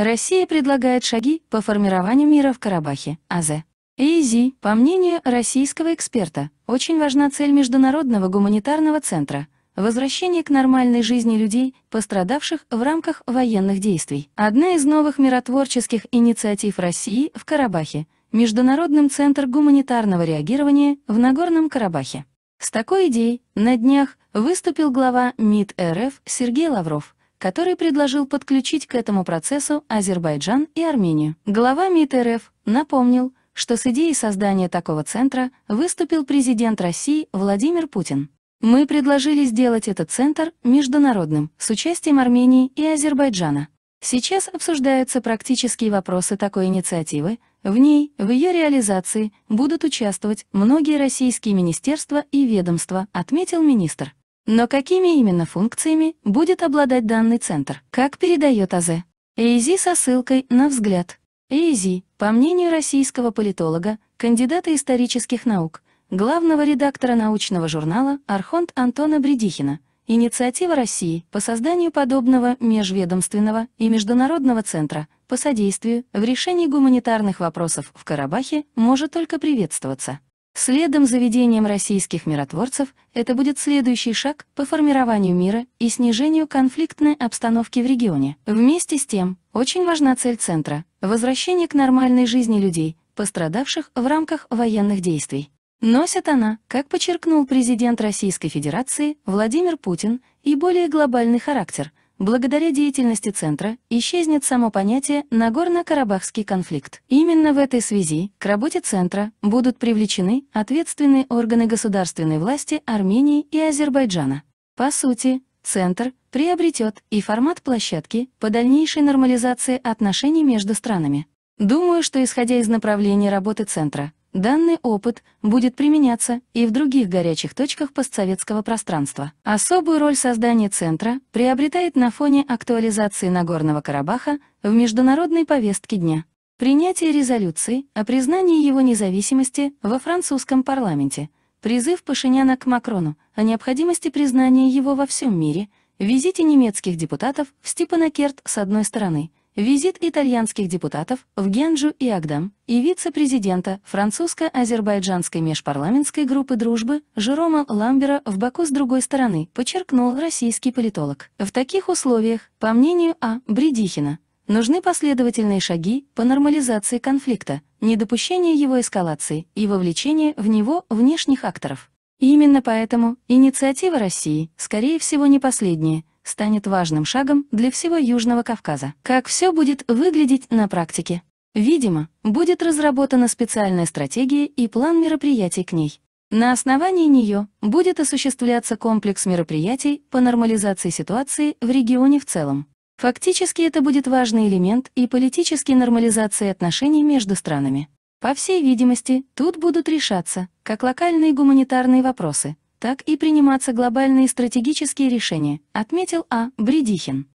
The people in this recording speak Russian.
Россия предлагает шаги по формированию мира в Карабахе, АЗ. ИЗИ, по мнению российского эксперта, очень важна цель Международного гуманитарного центра – возвращение к нормальной жизни людей, пострадавших в рамках военных действий. Одна из новых миротворческих инициатив России в Карабахе – Международным центр гуманитарного реагирования в Нагорном Карабахе. С такой идеей на днях выступил глава МИД РФ Сергей Лавров – который предложил подключить к этому процессу Азербайджан и Армению. Глава МИД РФ напомнил, что с идеей создания такого центра выступил президент России Владимир Путин. Мы предложили сделать этот центр международным, с участием Армении и Азербайджана. Сейчас обсуждаются практические вопросы такой инициативы, в ней, в ее реализации, будут участвовать многие российские министерства и ведомства, отметил министр. Но какими именно функциями будет обладать данный центр, как передает АЗ? ЭИЗИ со ссылкой на взгляд. ЭИЗИ, по мнению российского политолога, кандидата исторических наук, главного редактора научного журнала «Архонт» Антона Бредихина, инициатива России по созданию подобного межведомственного и международного центра по содействию в решении гуманитарных вопросов в Карабахе может только приветствоваться. Следом заведением российских миротворцев это будет следующий шаг по формированию мира и снижению конфликтной обстановки в регионе. Вместе с тем, очень важна цель Центра – возвращение к нормальной жизни людей, пострадавших в рамках военных действий. Носит она, как подчеркнул президент Российской Федерации Владимир Путин, и более глобальный характер – Благодаря деятельности Центра исчезнет само понятие «Нагорно-Карабахский конфликт». Именно в этой связи к работе Центра будут привлечены ответственные органы государственной власти Армении и Азербайджана. По сути, Центр приобретет и формат площадки по дальнейшей нормализации отношений между странами. Думаю, что исходя из направления работы Центра, Данный опыт будет применяться и в других горячих точках постсоветского пространства. Особую роль создания центра приобретает на фоне актуализации Нагорного Карабаха в международной повестке дня. Принятие резолюции о признании его независимости во французском парламенте, призыв Пашиняна к Макрону о необходимости признания его во всем мире, визите немецких депутатов в Степанакерт с одной стороны — Визит итальянских депутатов в Генджу и Агдам и вице-президента французско-азербайджанской межпарламентской группы дружбы Жерома Ламбера в Баку с другой стороны, подчеркнул российский политолог. В таких условиях, по мнению А. Бредихина, нужны последовательные шаги по нормализации конфликта, недопущение его эскалации и вовлечение в него внешних акторов. именно поэтому инициатива России, скорее всего, не последняя, станет важным шагом для всего Южного Кавказа. Как все будет выглядеть на практике? Видимо, будет разработана специальная стратегия и план мероприятий к ней. На основании нее будет осуществляться комплекс мероприятий по нормализации ситуации в регионе в целом. Фактически это будет важный элемент и политической нормализации отношений между странами. По всей видимости, тут будут решаться как локальные гуманитарные вопросы, так и приниматься глобальные стратегические решения, отметил А. Бредихин.